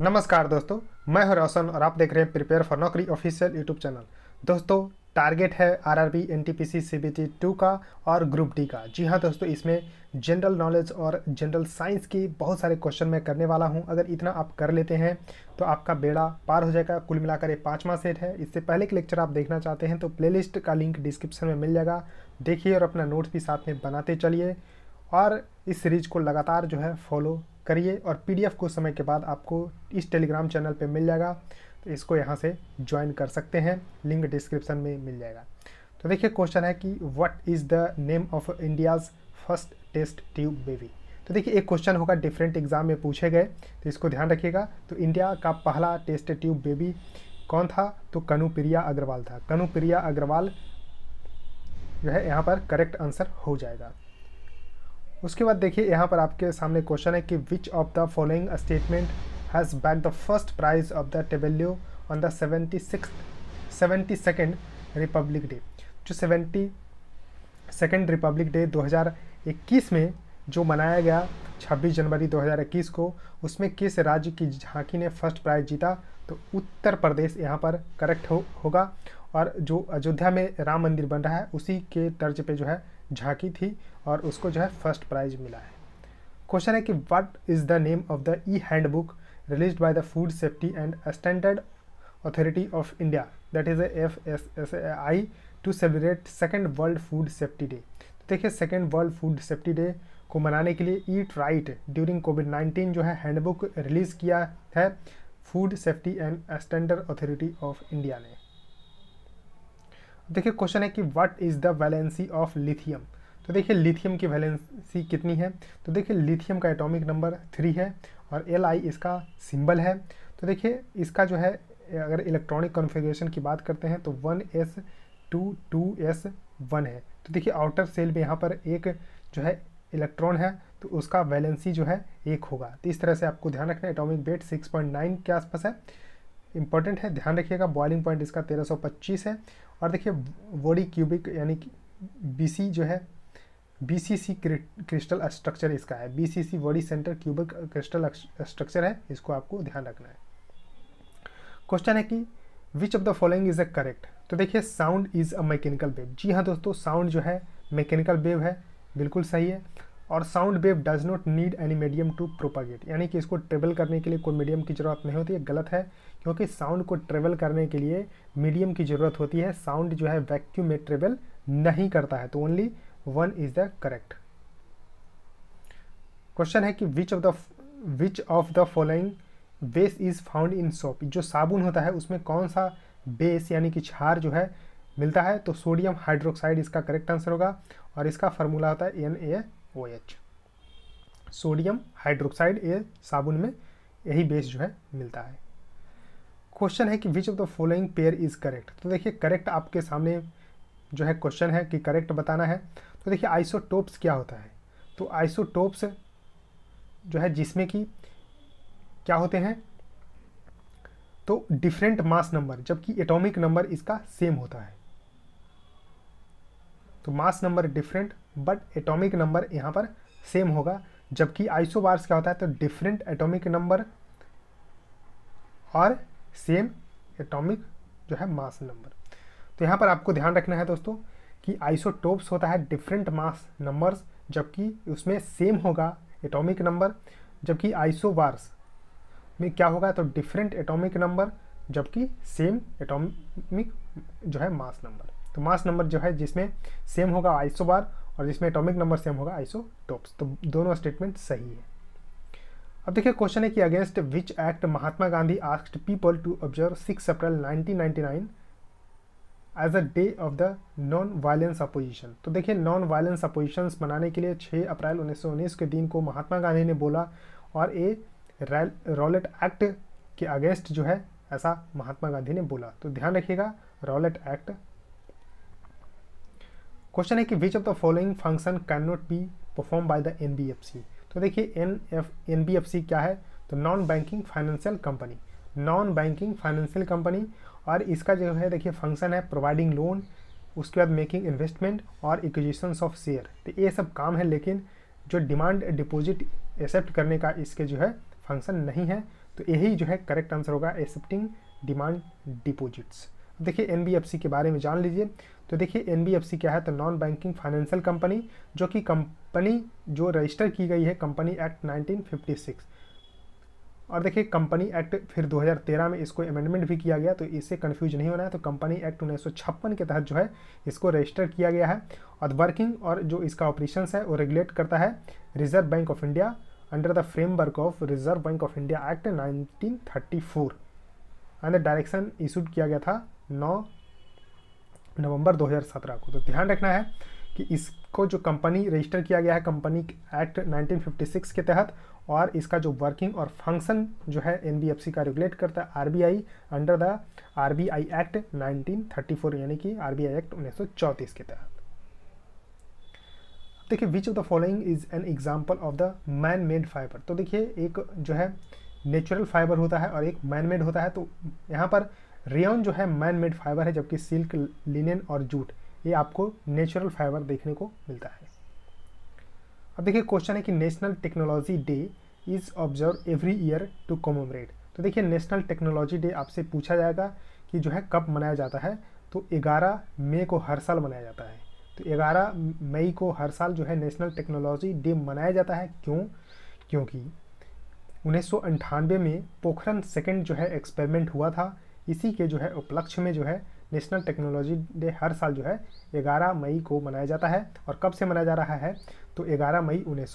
नमस्कार दोस्तों मैं हूं रोशन और आप देख रहे हैं प्रिपेयर फॉर नौकरी ऑफिशियल यूट्यूब चैनल दोस्तों टारगेट है आरआरबी एनटीपीसी सीबीटी टू का और ग्रुप डी का जी हाँ दोस्तों इसमें जनरल नॉलेज और जनरल साइंस की बहुत सारे क्वेश्चन मैं करने वाला हूँ अगर इतना आप कर लेते हैं तो आपका बेड़ा पार हो जाएगा कुल मिलाकर ये पाँचवा सेट है इससे पहले के लेक्चर आप देखना चाहते हैं तो प्ले का लिंक डिस्क्रिप्शन में मिल जाएगा देखिए और अपना नोट्स भी साथ में बनाते चलिए और इस सीरीज को लगातार जो है फॉलो करिए और पीडीएफ कुछ समय के बाद आपको इस टेलीग्राम चैनल पे मिल जाएगा तो इसको यहाँ से ज्वाइन कर सकते हैं लिंक डिस्क्रिप्शन में मिल जाएगा तो देखिए क्वेश्चन है कि what is the name of India's first test tube baby तो देखिए एक क्वेश्चन होगा डिफरेंट एग्जाम में पूछे गए तो इसको ध्यान रखिएगा तो इंडिया का पहला टेस्ट ट्यूब बेबी कौन था तो कनुप्रिया अग्रवाल था कनुप्रिया अग्रवाल जो है यहाँ पर करेक्ट आंसर हो जाएगा उसके बाद देखिए यहाँ पर आपके सामने क्वेश्चन है कि which of the following statement has bagged the first prize of the tableau on the seventy six seventy second republic day जो सेवेंटी सेकेंड रिपब्लिक डे 2021 में जो मनाया गया 26 जनवरी 2021 को उसमें किस राज्य की झांकी ने फर्स्ट प्राइज जीता तो उत्तर प्रदेश यहाँ पर करेक्ट हो, होगा और जो अयोध्या में राम मंदिर बन रहा है उसी के तर्ज पे जो है झांकी थी और उसको जो है फर्स्ट प्राइज मिला है क्वेश्चन है कि what is the name of the e handbook release by the food safety and standard authority of India that is F S S I to celebrate second world food safety day तो देखिए second world food safety day को मनाने के लिए eat right during covid nineteen जो है handbook release किया है food safety and standard authority of India ने देखिए क्वेश्चन है कि what is the valency of lithium तो देखिए लिथियम की वैलेंसी कितनी है तो देखिए लिथियम का एटॉमिक नंबर थ्री है और एल आई इसका सिंबल है तो देखिए इसका जो है अगर इलेक्ट्रॉनिक कॉन्फ़िगरेशन की बात करते हैं तो one S two two S one है तो देखिए आउटर सेल में यहाँ पर एक जो है इलेक्ट्रॉन है तो उसका वैलेंसी जो है एक होगा तो इस तरह से आपको ध्यान रखना है एटॉमिक वेट नाइन के आसपास है इंपॉर्टेंट है ध्यान रखिएगा बॉइलिंग पॉइंट इसका 1325 है और देखिए वोडी क्यूबिक यानी बीसी जो है बीसीसी क्रिस्टल स्ट्रक्चर इसका है BCC body centre cubic crystal structure है इसको आपको ध्यान रखना है क्वेश्चन है कि which of the following is a correct तो देखिए sound is a mechanical wave जी हाँ दोस्तों साउंड जो है मैकेनिकल वेव है बिल्कुल सही है और sound wave does not need any medium to propagate यानी कि इसको ट्रेवल करने के लिए कोई मीडियम की ज़रूरत नहीं होती है गलत है क्योंकि साउंड को ट्रेवल करने के लिए मीडियम की ज़रूरत होती है साउंड जो है वैक्यूम में ट्रेवल नहीं करता है तो only one is the correct question है कि which of the which of the following base is found in soap जो साबुन होता है उसमें कौन सा बेस यानी कि छार जो है मिलता है तो सोडियम हाइड्रोक्साइड इसका करेक्ट आंसर होगा और इसका फार्मूला होता है N A O H sodium hydroxide ये साबुन में यही बेस जो है मिलता है क्वेश्चन है कि which of the following pair is correct तो देखिए करेक्ट आपके सामने जो है क्वेश्चन है कि करेक्ट बताना है तो देखिए आइसोटोप्स क्या होता है तो आइसोटोप्स जो है जिसमें कि क्या होते हैं तो डिफरेंट मास नंबर जबकि एटॉमिक नंबर इसका सेम होता है तो mass number different but atomic number यहाँ पर सेम होगा जबकि आइसोबार्स क्या होता है तो डिफरेंट एटॉमिक नंबर और सेम एटॉमिक जो है मास नंबर तो यहाँ पर आपको ध्यान रखना है दोस्तों कि आइसोटोप्स होता है डिफरेंट मास नंबर्स जबकि उसमें सेम होगा एटॉमिक नंबर जबकि आइसोबार्स में क्या होगा तो डिफरेंट एटॉमिक नंबर जबकि सेम एटॉमिक जो है मास नंबर तो मास नंबर जो है जिसमें सेम होगा आइसोबार और जिसमें एटॉमिक नंबर सेम होगा आइसोटोप्स तो दोनों स्टेटमेंट सही है अब देखिए क्वेश्चन है कि against which act Mahatma Gandhi asked people to observe six April 1999 as a day of the non violence opposition तो देखिए नॉन वायलेंस अपोजिशन मनाने के लिए 6 अप्रैल उन्नीस के दिन को महात्मा गांधी ने बोला और ए रॉलेट एक्ट के अगेंस्ट जो है ऐसा महात्मा गांधी ने बोला तो ध्यान रखिएगा रॉलेट एक्ट क्वेश्चन है कि which of the following function can not be perform by the N तो देखिए N F N B F C क्या है तो non banking financial company non banking financial company और इसका जो है देखिए फंक्शन है प्रोवाइडिंग लोन उसके बाद मेकिंग इन्वेस्टमेंट और इक्विजिशंस ऑफ शेयर तो ये सब काम है लेकिन जो डिमांड डिपॉजिट एक्सेप्ट करने का इसके जो है फंक्शन नहीं है तो यही जो है करेक्ट आंसर होगा एक्सेप्टिंग डिमांड डिपॉजिट्स देखिए एन के बारे में जान लीजिए तो देखिए एन क्या है तो नॉन बैंकिंग फाइनेंशियल कंपनी जो कि कंपनी जो रजिस्टर की गई है कंपनी एक्ट 1956 और देखिए कंपनी एक्ट फिर 2013 में इसको अमेंडमेंट भी किया गया तो इससे कन्फ्यूज नहीं होना है तो कंपनी एक्ट उन्नीस के तहत जो है इसको रजिस्टर किया गया है और वर्किंग और जो इसका ऑपरेशन है वो रेगुलेट करता है Reserve Bank of India under the framework of Reserve Bank of India act nineteen and the direction issued किया गया था 9 नवंबर 2017 को तो ध्यान रखना है कि इसको जो कंपनी रजिस्टर किया गया है कंपनी एक्ट 1956 के तहत और इसका जो वर्किंग और फंक्शन जो है एनबीएफसी का रेगुलेट करता है RBI under the RBI act 1934 यानी कि आरबीआई एक्ट 1934 के तहत देखिए which of the following is an example of the man made fibre तो देखिए एक जो है नेचुरल फाइबर होता है और एक मैन मेड होता है तो यहाँ पर रेन जो है मैन मेड फाइबर है जबकि सिल्क लिनन और जूट ये आपको नेचुरल फाइबर देखने को मिलता है अब देखिए क्वेश्चन है कि national technology day is observe every year to commemorate तो देखिए नेशनल टेक्नोलॉजी डे आपसे पूछा जाएगा कि जो है कब मनाया जाता है तो 11 मई को हर साल मनाया जाता है तो 11 मई को हर साल जो है नेशनल टेक्नोलॉजी डे मनाया जाता है क्यों क्योंकि उन्नीस में पोखरन सेकेंड जो है एक्सपेरिमेंट हुआ था इसी के जो है उपलक्ष्य में जो है नेशनल टेक्नोलॉजी डे हर साल जो है 11 मई को मनाया जाता है और कब से मनाया जा रहा है तो 11 मई उन्नीस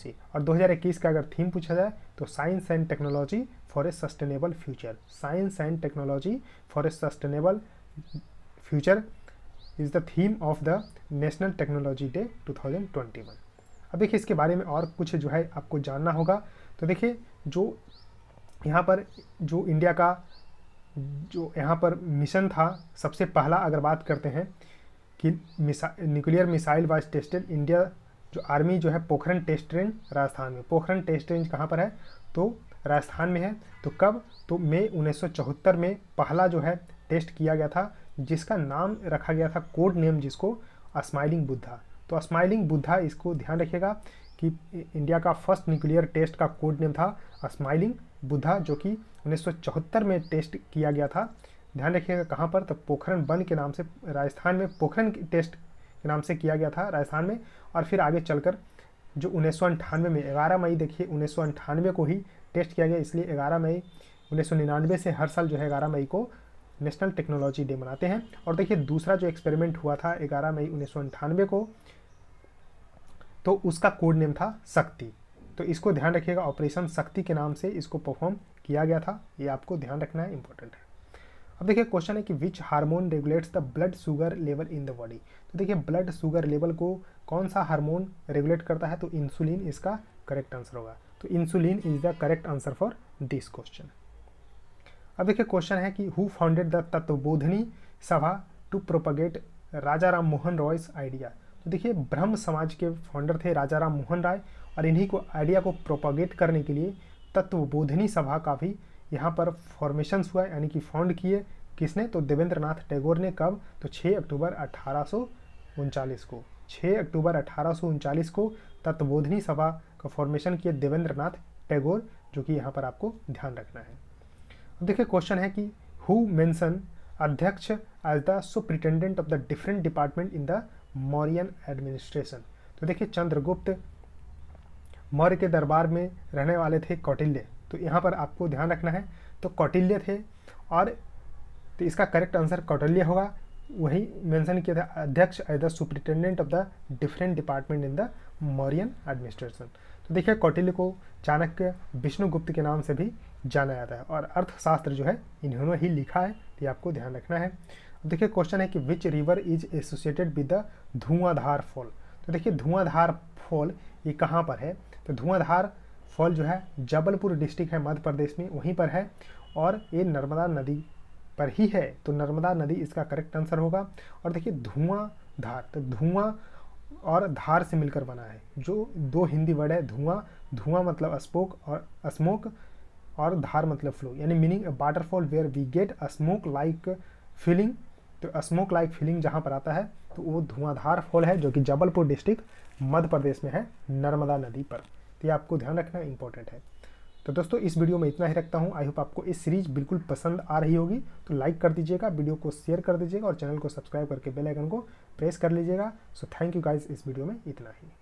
से और 2021 का अगर थीम पूछा जाए तो science and technology for a sustainable future science and technology for a sustainable future is the theme of the national technology day 2021 अब देखिए इसके बारे में और कुछ जो है आपको जानना होगा तो देखिए जो यहाँ पर जो इंडिया का जो यहाँ पर मिशन था सबसे पहला अगर बात करते हैं कि मिसा nuclear missile was tested India जो आर्मी जो है पोखरण टेस्ट रेंज राजस्थान में पोखरण टेस्ट रेंज कहाँ पर है तो राजस्थान में है तो कब तो मई उन्नीस में पहला जो है टेस्ट किया गया था जिसका नाम रखा गया था कोड नेम जिसको स्माइलिंग बुद्धा तो स्माइलिंग बुद्धा इसको ध्यान रखिएगा कि इंडिया का फर्स्ट न्यूक्लियर टेस्ट का कोड नेम था स्माइलिंग बुधा जो कि उन्नीस में टेस्ट किया गया था ध्यान रखिएगा कहाँ पर तो पोखरण वन के नाम से राजस्थान में पोखरण टेस्ट के नाम से किया गया था राजस्थान में और फिर आगे चलकर जो उन्नीस में ग्यारह मई देखिए उन्नीस को ही टेस्ट किया गया इसलिए ग्यारह मई उन्नीस से हर साल जो है ग्यारह मई को नेशनल टेक्नोलॉजी डे मनाते हैं और देखिए दूसरा जो एक्सपेरिमेंट हुआ था ग्यारह मई उन्नीस को तो उसका कोड नेम था शक्ति तो इसको ध्यान रखिएगा ऑपरेशन शक्ति के नाम से इसको परफॉर्म किया गया था ये आपको ध्यान रखना है इंपॉर्टेंट है अब देखिए क्वेश्चन है कि which hormone regulates the blood sugar level in the body तो देखिए ब्लड शुगर लेवल को कौन सा हार्मोन रेगुलेट करता है तो इंसुलिन इसका करेक्ट आंसर होगा तो insulin is the correct answer for this question अब देखिए क्वेश्चन है कि who founded the Tattvabodhini Sabha to propagate Raja Ram Mohan Roy's idea तो देखिए ब्रह्म समाज के फाउंडर थे राजा राम मोहन राय और इन्हीं को आइडिया को प्रोपागेट करने के लिए तत्वबोधनी सभा का भी यहाँ पर फॉर्मेशन हुआ यानी कि फाउंड किए किसने तो देवेंद्र नाथ टैगोर ने कब तो छः अक्टूबर अठारह को छः अक्टूबर अठारह को तत्वबोधनी सभा का फॉर्मेशन किए देवेंद्र नाथ टैगोर जो कि यहाँ पर आपको ध्यान रखना है अब देखिए क्वेश्चन है कि who mention adhyaksha as the superintendent of the different department in the Mauryan administration तो देखिए चंद्रगुप्त मौर्य के दरबार में रहने वाले थे कौटिल्य तो यहाँ पर आपको ध्यान रखना है तो कौटिल्य थे और तो इसका करेक्ट आंसर कौटिल्य होगा वही मेंशन किया था adhyaksha as the superintendent of the different department in the Mauryan administration तो देखिए कौटिल्य को चाणक्य विष्णुगुप्त के नाम से भी जाना जाता है और अर्थशास्त्र जो है इन्होंने ही लिखा है तो आपको ध्यान रखना है देखिए क्वेश्चन है कि which river is associated with the Dhuandhar fall तो देखिए धुआंधार फॉल ये कहाँ पर है तो धुआंधार फॉल जो है जबलपुर डिस्ट्रिक्ट है मध्य प्रदेश में वहीं पर है और ये नर्मदा नदी पर ही है तो नर्मदा नदी इसका करेक्ट आंसर होगा और देखिए धुआं धार तो धुआं और धार से मिलकर बना है जो दो हिंदी वर्ड है धुआं धुआं मतलब स्पोक और स्मोक और धार मतलब फ्लो यानी meaning waterfall where we get smoke like feeling तो स्मोक लाइक फीलिंग जहाँ पर आता है तो वो धुआंधार फॉल है जो कि जबलपुर डिस्ट्रिक्ट मध्य प्रदेश में है नर्मदा नदी पर तो ये आपको ध्यान रखना इंपॉर्टेंट है तो दोस्तों इस वीडियो में इतना ही रखता हूँ आई होप आपको इस सीरीज बिल्कुल पसंद आ रही होगी तो लाइक कर दीजिएगा वीडियो को शेयर कर दीजिएगा और चैनल को सब्सक्राइब करके बेल आइकन को प्रेस कर लीजिएगा सो थैंक यू गाइज इस वीडियो में इतना ही